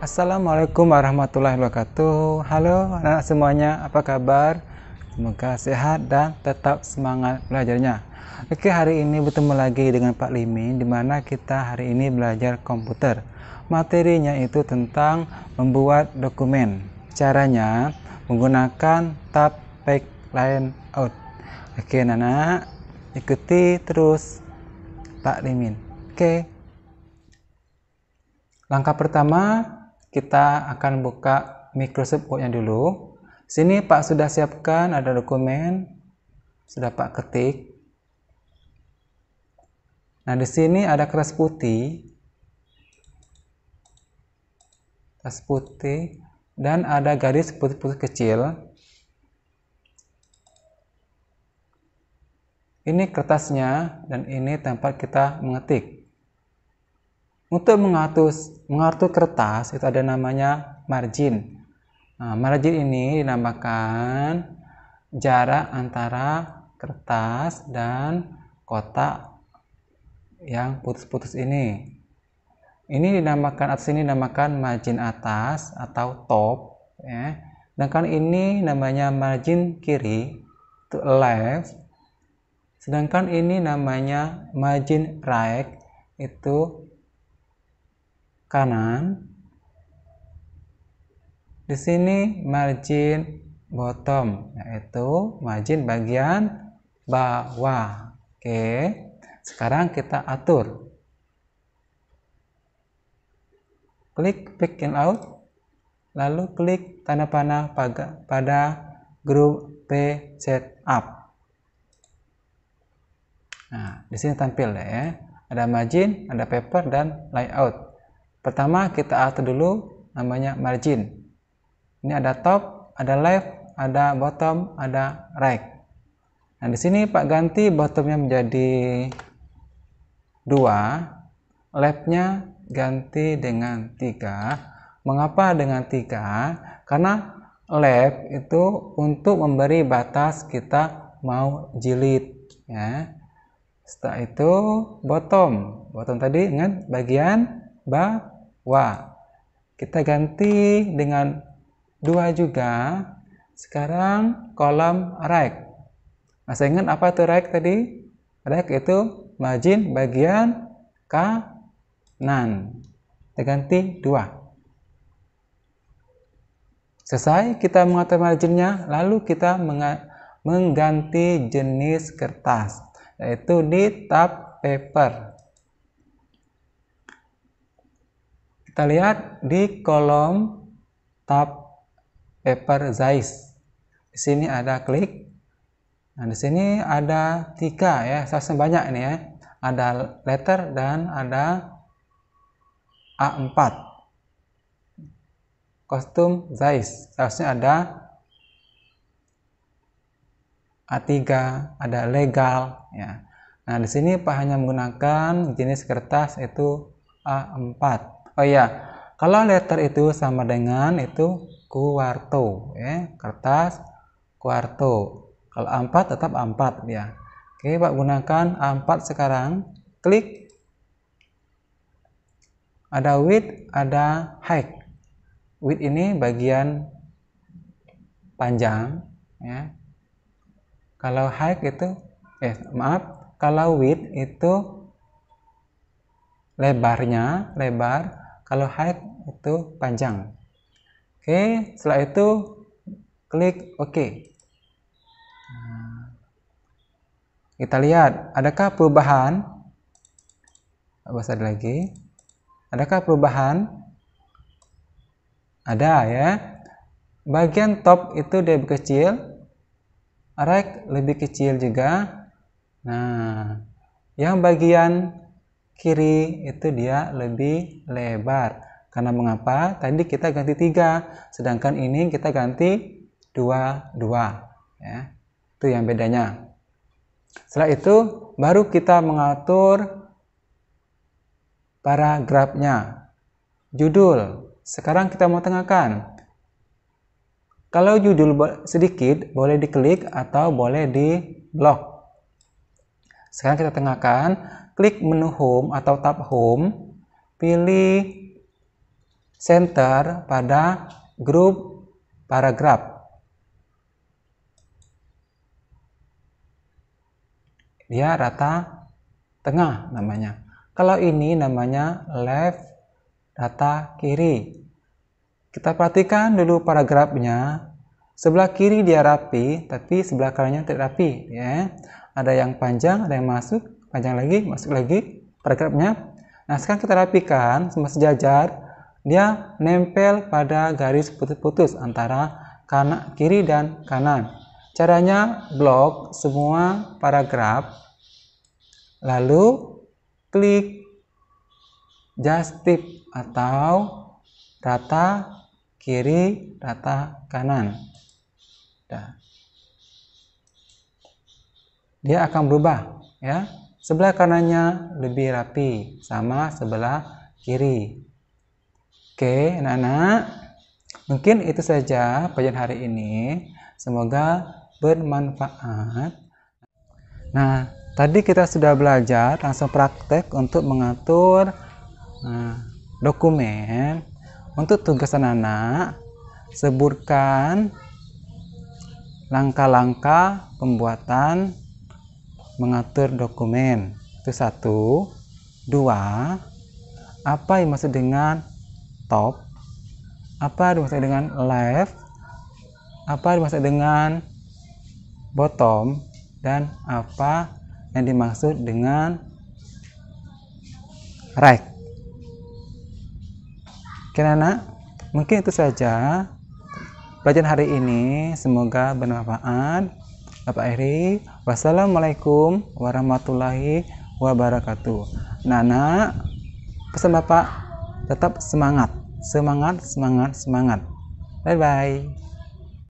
Assalamualaikum warahmatullahi wabarakatuh. Halo anak-anak semuanya, apa kabar? Semoga sehat dan tetap semangat belajarnya. Oke, hari ini bertemu lagi dengan Pak Limin di mana kita hari ini belajar komputer. Materinya itu tentang membuat dokumen. Caranya menggunakan tab back line out. Oke, anak, ikuti terus Pak Limin. Oke. Langkah pertama kita akan buka Microsoft Word-nya dulu. Sini Pak sudah siapkan ada dokumen, sudah Pak ketik. Nah, di sini ada kertas putih. kertas putih dan ada garis putih-putih kecil. Ini kertasnya dan ini tempat kita mengetik. Untuk mengatur mengatur kertas itu ada namanya margin. Nah, margin ini dinamakan jarak antara kertas dan kotak yang putus-putus ini. Ini dinamakan atas ini dinamakan margin atas atau top, ya. Sedangkan ini namanya margin kiri, to left. Sedangkan ini namanya margin right, itu kanan. Di sini margin bottom, yaitu margin bagian bawah. Oke, sekarang kita atur. Klik pick and out, lalu klik tanda panah pada grup P setup. Nah, di sini tampil ya. Ada margin, ada paper, dan layout. Pertama kita atur dulu namanya margin. Ini ada top, ada left, ada bottom, ada right. Nah, di sini Pak ganti bottomnya menjadi dua leftnya ganti dengan tiga Mengapa dengan tiga Karena left itu untuk memberi batas kita mau jilid ya. Setelah itu bottom. Bottom tadi dengan bagian bawah kita ganti dengan dua juga sekarang kolom right masih ingat apa itu right tadi right itu margin bagian kanan kita ganti dua selesai kita mengatur marginnya lalu kita mengganti jenis kertas yaitu di tab paper kita lihat di kolom tab paper size. di sini ada klik nah di sini ada tiga ya saya banyak ini ya ada letter dan ada A4 kostum size. seharusnya ada A3 ada legal ya nah di sini Pak hanya menggunakan jenis kertas itu A4 oh iya kalau letter itu sama dengan itu kuarto ya kertas kuarto kalau empat tetap empat ya oke Pak gunakan empat sekarang klik ada width ada height width ini bagian panjang ya kalau height itu eh maaf kalau width itu lebarnya lebar kalau height itu panjang. Oke, setelah itu klik OK. Nah, kita lihat, adakah perubahan? apa ada lagi. Adakah perubahan? Ada ya. Bagian top itu dia lebih kecil. Rack lebih kecil juga. Nah, yang bagian kiri itu dia lebih lebar karena mengapa tadi kita ganti tiga sedangkan ini kita ganti dua dua ya itu yang bedanya setelah itu baru kita mengatur paragrafnya judul sekarang kita mau tengahkan kalau judul sedikit, boleh diklik atau boleh di blok. Sekarang kita tengahkan klik menu Home atau tab Home, pilih Center pada grup paragraf. Dia rata tengah namanya. Kalau ini namanya left rata kiri. Kita perhatikan dulu paragrafnya. Sebelah kiri dia rapi, tapi sebelah kanannya tidak rapi. Ya. Ada yang panjang, ada yang masuk, panjang lagi masuk lagi paragrafnya nah sekarang kita rapikan semua sejajar dia nempel pada garis putus-putus antara kanan kiri dan kanan caranya blok semua paragraf lalu klik just tip atau rata kiri rata kanan dia akan berubah ya Sebelah kanannya lebih rapi sama sebelah kiri. Oke, anak-anak. Mungkin itu saja pelajaran hari ini. Semoga bermanfaat. Nah, tadi kita sudah belajar langsung praktek untuk mengatur nah, dokumen. Untuk tugas anak-anak, sebutkan langkah-langkah pembuatan mengatur dokumen itu satu dua apa yang maksud dengan top apa yang dimaksud dengan left apa yang dimaksud dengan bottom dan apa yang dimaksud dengan right oke anak mungkin itu saja pelajaran hari ini semoga bermanfaat Bapak Eri. Wassalamualaikum warahmatullahi wabarakatuh. Nana, pesan Bapak tetap semangat, semangat, semangat, semangat. Bye bye.